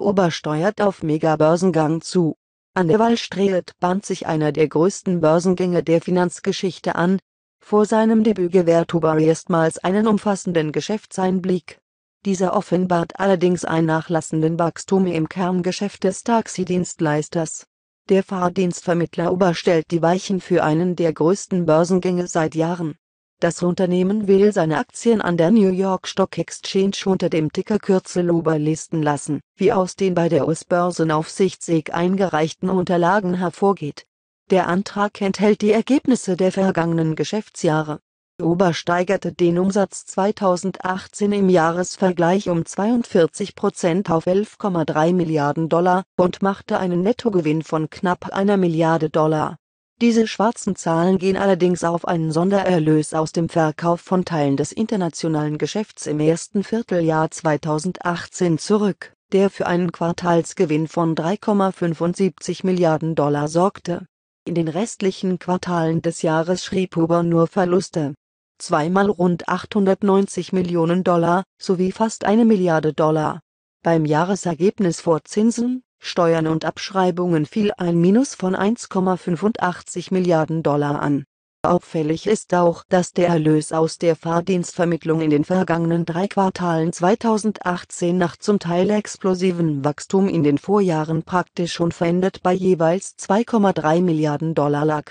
Ober steuert auf Megabörsengang zu. An der Wallstreet band sich einer der größten Börsengänge der Finanzgeschichte an. Vor seinem Debüt gewährt Huber erstmals einen umfassenden Geschäftseinblick. Dieser offenbart allerdings ein nachlassenden Wachstum im Kerngeschäft des Taxidienstleisters. Der Fahrdienstvermittler Uber stellt die Weichen für einen der größten Börsengänge seit Jahren. Das Unternehmen will seine Aktien an der New York Stock Exchange unter dem Tickerkürzel Uber listen lassen, wie aus den bei der US-Börsenaufsicht SEC eingereichten Unterlagen hervorgeht. Der Antrag enthält die Ergebnisse der vergangenen Geschäftsjahre. Uber steigerte den Umsatz 2018 im Jahresvergleich um 42 Prozent auf 11,3 Milliarden Dollar und machte einen Nettogewinn von knapp einer Milliarde Dollar diese schwarzen Zahlen gehen allerdings auf einen Sondererlös aus dem Verkauf von Teilen des internationalen Geschäfts im ersten Vierteljahr 2018 zurück, der für einen Quartalsgewinn von 3,75 Milliarden Dollar sorgte. In den restlichen Quartalen des Jahres schrieb Huber nur Verluste zweimal rund 890 Millionen Dollar, sowie fast eine Milliarde Dollar. Beim Jahresergebnis vor Zinsen, Steuern und Abschreibungen fiel ein Minus von 1,85 Milliarden Dollar an. Auffällig ist auch, dass der Erlös aus der Fahrdienstvermittlung in den vergangenen drei Quartalen 2018 nach zum Teil explosiven Wachstum in den Vorjahren praktisch unverändert bei jeweils 2,3 Milliarden Dollar lag.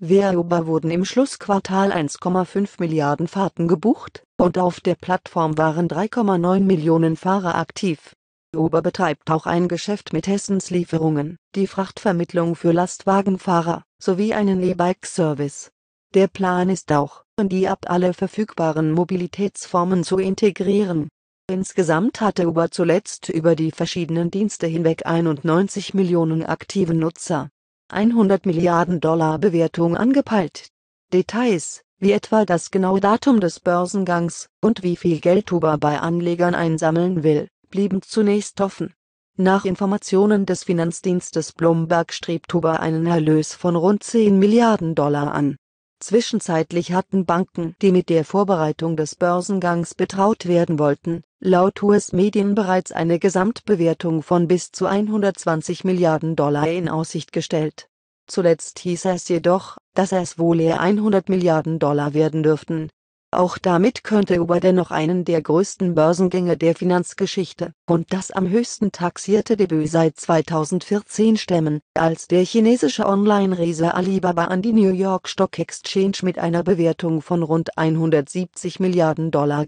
Verüber wurden im Schlussquartal 1,5 Milliarden Fahrten gebucht, und auf der Plattform waren 3,9 Millionen Fahrer aktiv Uber betreibt auch ein Geschäft mit Hessens Lieferungen, die Frachtvermittlung für Lastwagenfahrer, sowie einen E-Bike-Service. Der Plan ist auch, in die App alle verfügbaren Mobilitätsformen zu integrieren. Insgesamt hatte Uber zuletzt über die verschiedenen Dienste hinweg 91 Millionen aktive Nutzer. 100 Milliarden Dollar Bewertung angepeilt. Details, wie etwa das genaue Datum des Börsengangs und wie viel Geld Uber bei Anlegern einsammeln will, blieben zunächst offen. Nach Informationen des Finanzdienstes Bloomberg strebt Huber einen Erlös von rund 10 Milliarden Dollar an. Zwischenzeitlich hatten Banken, die mit der Vorbereitung des Börsengangs betraut werden wollten, laut US-Medien bereits eine Gesamtbewertung von bis zu 120 Milliarden Dollar in Aussicht gestellt. Zuletzt hieß es jedoch, dass es wohl eher 100 Milliarden Dollar werden dürften, auch damit könnte Uber dennoch einen der größten Börsengänge der Finanzgeschichte und das am höchsten taxierte Debüt seit 2014 stemmen, als der chinesische Online-Riese Alibaba an die New York Stock Exchange mit einer Bewertung von rund 170 Milliarden Dollar